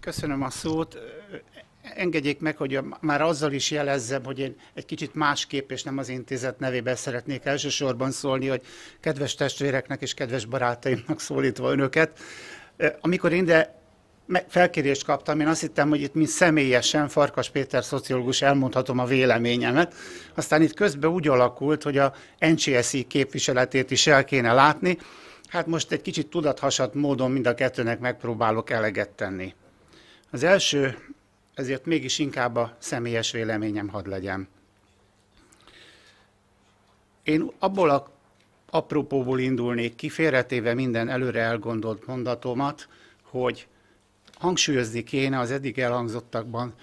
Köszönöm a szót. Engedjék meg, hogy már azzal is jelezzem, hogy én egy kicsit másképp és nem az intézet nevében szeretnék elsősorban szólni, hogy kedves testvéreknek és kedves barátaimnak szólítva önöket. Amikor én de felkérést kaptam, én azt hittem, hogy itt mint személyesen Farkas Péter szociológus elmondhatom a véleményemet. Aztán itt közben úgy alakult, hogy a NCSI képviseletét is el kéne látni. Hát most egy kicsit tudathasat módon mind a kettőnek megpróbálok eleget tenni. Az első, ezért mégis inkább a személyes véleményem had legyen. Én abból a apropóból indulnék ki, félretéve minden előre elgondolt mondatomat, hogy hangsúlyozni kéne az eddig elhangzottakban,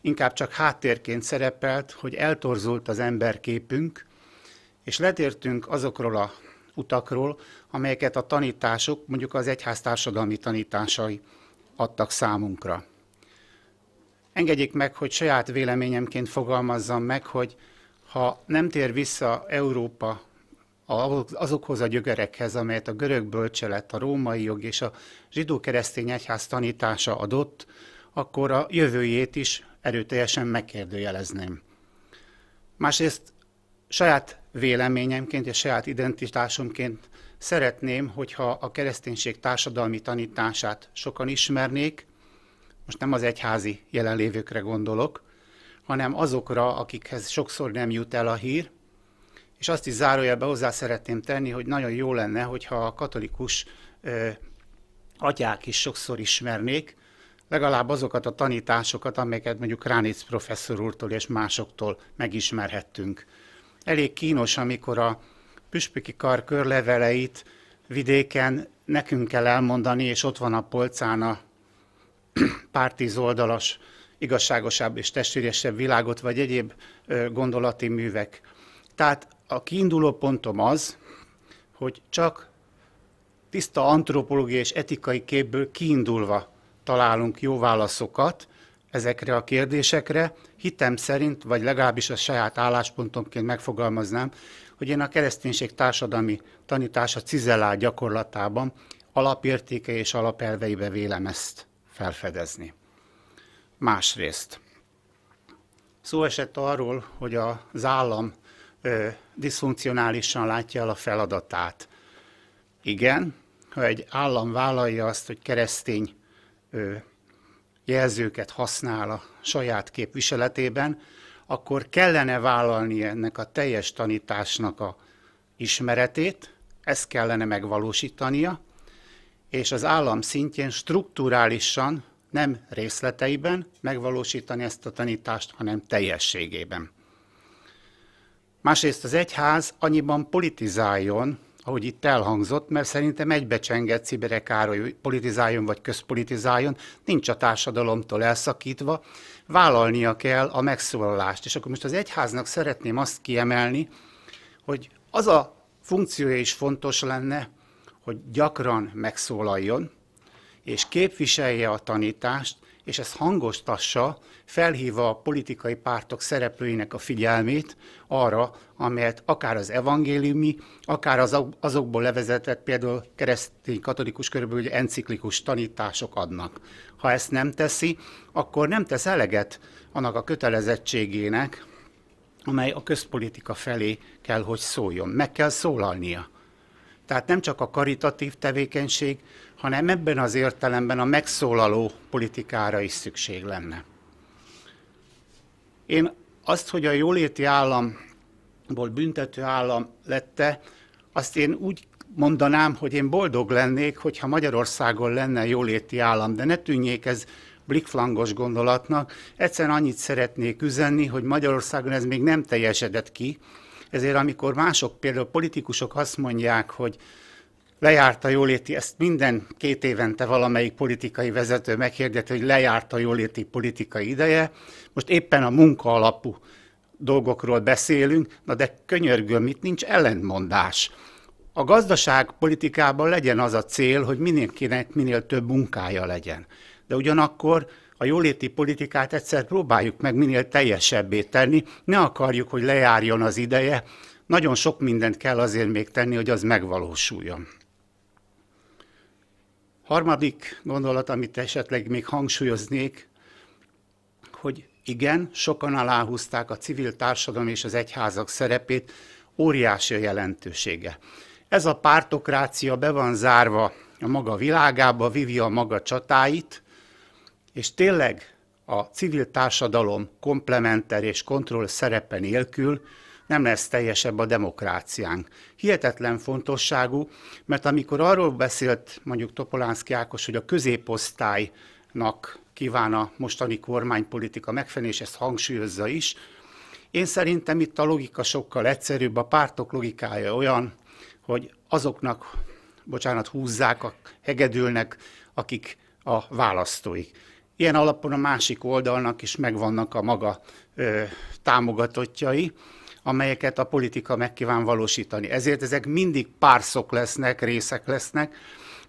inkább csak háttérként szerepelt, hogy eltorzult az emberképünk, és letértünk azokról a utakról, amelyeket a tanítások, mondjuk az egyház társadalmi tanításai adtak számunkra. Engedjék meg, hogy saját véleményemként fogalmazzam meg, hogy ha nem tér vissza Európa azokhoz a gyökerekhez, amelyet a görög bölcselet, a római jog és a zsidó-keresztény egyház tanítása adott, akkor a jövőjét is erőteljesen megkérdőjelezném. Másrészt saját véleményemként és saját identitásomként szeretném, hogyha a kereszténység társadalmi tanítását sokan ismernék, most nem az egyházi jelenlévőkre gondolok, hanem azokra, akikhez sokszor nem jut el a hír, és azt is zárójelbe hozzá szeretném tenni, hogy nagyon jó lenne, hogyha a katolikus ö, atyák is sokszor ismernék, legalább azokat a tanításokat, amelyeket mondjuk Ránic professzor úrtól és másoktól megismerhettünk. Elég kínos, amikor a püspöki kar körleveleit vidéken nekünk kell elmondani, és ott van a polcán a pártíz oldalas, igazságosabb és testvéresebb világot, vagy egyéb gondolati művek. Tehát a kiinduló pontom az, hogy csak tiszta antropológiai és etikai képből kiindulva találunk jó válaszokat ezekre a kérdésekre. Hitem szerint, vagy legalábbis a saját álláspontomként megfogalmaznám, hogy én a kereszténység társadalmi tanítása cizelá gyakorlatában alapértéke és alapelveibe vélem ezt felfedezni. Másrészt szó esett arról, hogy az állam ö, diszfunkcionálisan látja el a feladatát. Igen, ha egy állam vállalja azt, hogy keresztény ö, jelzőket használ a saját képviseletében, akkor kellene vállalni ennek a teljes tanításnak a ismeretét, ezt kellene megvalósítania, és az állam szintjén strukturálisan, nem részleteiben megvalósítani ezt a tanítást, hanem teljességében. Másrészt az egyház annyiban politizáljon, ahogy itt elhangzott, mert szerintem egybecsengett Cibere Károly politizáljon vagy közpolitizáljon, nincs a társadalomtól elszakítva, vállalnia kell a megszólalást. És akkor most az egyháznak szeretném azt kiemelni, hogy az a funkciója is fontos lenne, hogy gyakran megszólaljon, és képviselje a tanítást, és ezt hangostassa, felhívva a politikai pártok szereplőinek a figyelmét arra, amelyet akár az evangéliumi, akár az, azokból levezetett például keresztény katolikus körülbelül ugye enciklikus tanítások adnak. Ha ezt nem teszi, akkor nem tesz eleget annak a kötelezettségének, amely a közpolitika felé kell, hogy szóljon. Meg kell szólalnia. Tehát nem csak a karitatív tevékenység, hanem ebben az értelemben a megszólaló politikára is szükség lenne. Én azt, hogy a jóléti államból büntető állam lette, azt én úgy mondanám, hogy én boldog lennék, hogyha Magyarországon lenne jóléti állam, de ne tűnjék ez blikflangos gondolatnak. Egyszerűen annyit szeretnék üzenni, hogy Magyarországon ez még nem teljesedett ki, ezért amikor mások, például politikusok azt mondják, hogy lejárt a jóléti, ezt minden két évente valamelyik politikai vezető meghirdeti, hogy lejárt a jóléti politikai ideje. Most éppen a munka alapú dolgokról beszélünk, na de könyörgöm, itt nincs ellentmondás. A gazdaságpolitikában legyen az a cél, hogy mindenkinek minél több munkája legyen. De ugyanakkor a jóléti politikát egyszer próbáljuk meg minél teljesebbé tenni, ne akarjuk, hogy lejárjon az ideje, nagyon sok mindent kell azért még tenni, hogy az megvalósuljon. Harmadik gondolat, amit esetleg még hangsúlyoznék, hogy igen, sokan aláhúzták a civil társadalom és az egyházak szerepét, óriási a jelentősége. Ez a pártokrácia be van zárva a maga világába, vívja a maga csatáit, és tényleg a civil társadalom komplementer és kontroll szerepe nélkül nem lesz teljesebb a demokráciánk. Hihetetlen fontosságú, mert amikor arról beszélt mondjuk Topolánszki Ákos, hogy a középosztálynak kíván a mostani kormánypolitika megfelelni, és ezt hangsúlyozza is, én szerintem itt a logika sokkal egyszerűbb, a pártok logikája olyan, hogy azoknak, bocsánat, húzzák, hegedülnek, akik a választóik. Ilyen alapon a másik oldalnak is megvannak a maga ö, támogatottjai, amelyeket a politika megkíván valósítani. Ezért ezek mindig párszok lesznek, részek lesznek,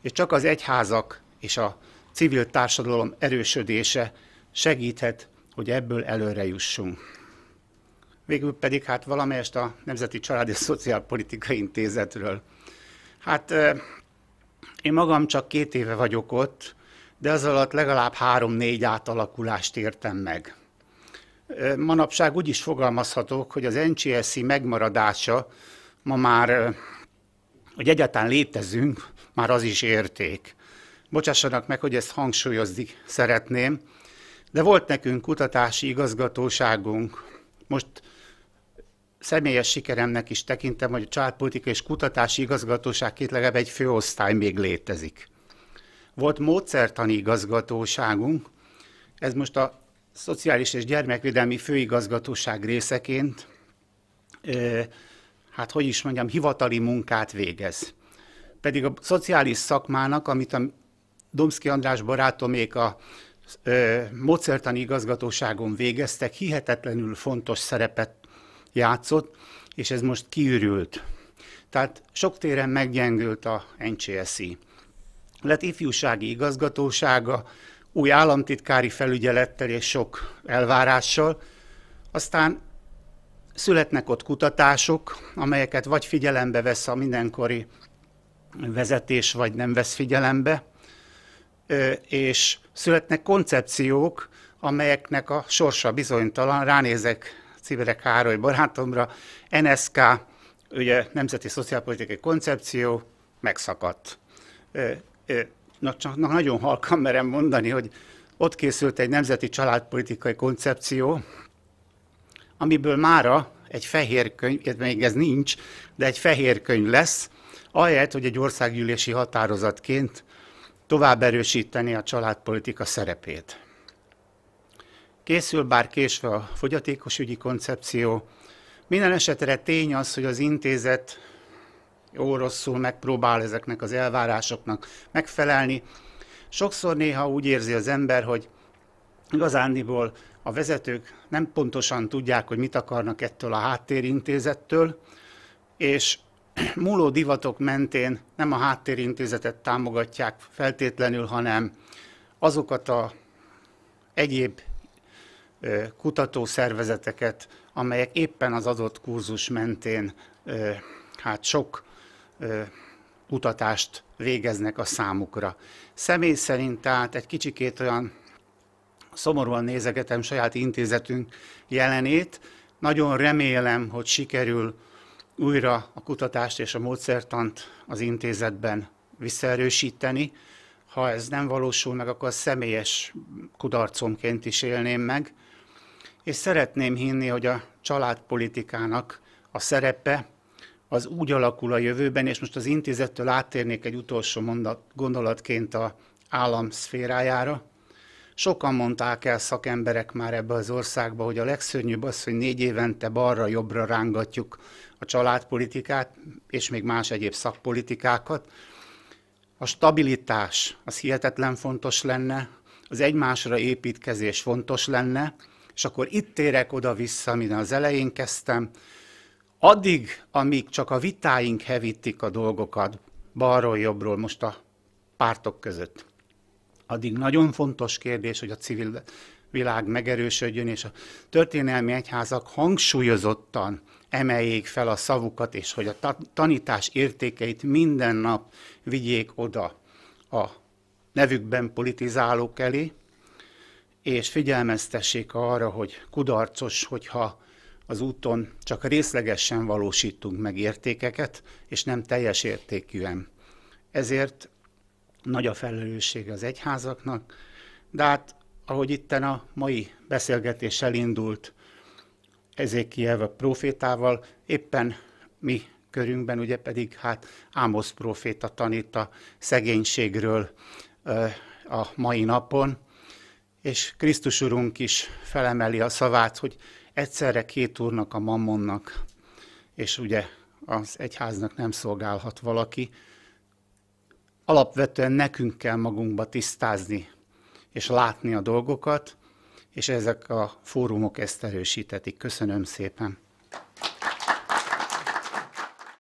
és csak az egyházak és a civil társadalom erősödése segíthet, hogy ebből előre jussunk. Végül pedig hát valamelyest a Nemzeti Család és Szociálpolitikai Intézetről. Hát én magam csak két éve vagyok ott, de az alatt legalább három-négy átalakulást értem meg. Manapság úgy is fogalmazhatok, hogy az NCSC megmaradása ma már, hogy egyáltalán létezünk, már az is érték. Bocsássanak meg, hogy ezt hangsúlyozni szeretném, de volt nekünk kutatási igazgatóságunk. Most személyes sikeremnek is tekintem, hogy a családpolitika és kutatási igazgatóságként legalább egy főosztály még létezik volt módszertani igazgatóságunk, ez most a Szociális és Gyermekvédelmi Főigazgatóság részeként, hát hogy is mondjam, hivatali munkát végez. Pedig a szociális szakmának, amit a Domszki András barátomék a ö, módszertani igazgatóságon végeztek, hihetetlenül fontos szerepet játszott, és ez most kiürült. Tehát sok téren meggyengült a NCSI lett ifjúsági igazgatósága, új államtitkári felügyelettel és sok elvárással. Aztán születnek ott kutatások, amelyeket vagy figyelembe vesz a mindenkori vezetés, vagy nem vesz figyelembe, és születnek koncepciók, amelyeknek a sorsa bizonytalan. Ránézek Cibere Károly barátomra, NSK, ugye Nemzeti Szociálpolitikai Koncepció, megszakadt na, csak na, nagyon halkan merem mondani, hogy ott készült egy nemzeti családpolitikai koncepció, amiből mára egy fehér könyv, még ez nincs, de egy fehér könyv lesz, ahelyett, hogy egy országgyűlési határozatként tovább erősíteni a családpolitika szerepét. Készül bár késve a fogyatékos ügyi koncepció, minden esetre tény az, hogy az intézet jó rosszul megpróbál ezeknek az elvárásoknak megfelelni. Sokszor néha úgy érzi az ember, hogy igazándiból a vezetők nem pontosan tudják, hogy mit akarnak ettől a háttérintézettől, és múló divatok mentén nem a háttérintézetet támogatják feltétlenül, hanem azokat a egyéb kutatószervezeteket, amelyek éppen az adott kurzus mentén hát sok kutatást végeznek a számukra. Személy szerint tehát egy kicsikét olyan szomorúan nézegetem saját intézetünk jelenét. Nagyon remélem, hogy sikerül újra a kutatást és a módszertant az intézetben visszaerősíteni. Ha ez nem valósul meg, akkor személyes kudarcomként is élném meg. És szeretném hinni, hogy a családpolitikának a szerepe, az úgy alakul a jövőben, és most az intézettől áttérnék egy utolsó mondat, gondolatként a állam szférájára. Sokan mondták el szakemberek már ebbe az országba, hogy a legszörnyűbb az, hogy négy évente balra-jobbra rángatjuk a családpolitikát, és még más egyéb szakpolitikákat. A stabilitás az hihetetlen fontos lenne, az egymásra építkezés fontos lenne, és akkor itt térek oda-vissza, amin az elején kezdtem, Addig, amíg csak a vitáink hevítik a dolgokat, balról-jobbról, most a pártok között, addig nagyon fontos kérdés, hogy a civil világ megerősödjön, és a történelmi egyházak hangsúlyozottan emeljék fel a szavukat, és hogy a tanítás értékeit minden nap vigyék oda a nevükben politizálók elé, és figyelmeztessék arra, hogy kudarcos, hogyha az úton csak részlegesen valósítunk meg értékeket, és nem teljes értékűen. Ezért nagy a felelősség az egyházaknak, de hát ahogy itten a mai beszélgetés elindult Ezékiev a profétával, éppen mi körünkben, ugye pedig hát Ámosz proféta tanít a szegénységről ö, a mai napon, és Krisztus Urunk is felemeli a szavát, hogy egyszerre két úrnak, a mammonnak, és ugye az egyháznak nem szolgálhat valaki, alapvetően nekünk kell magunkba tisztázni és látni a dolgokat, és ezek a fórumok ezt erősítetik. Köszönöm szépen!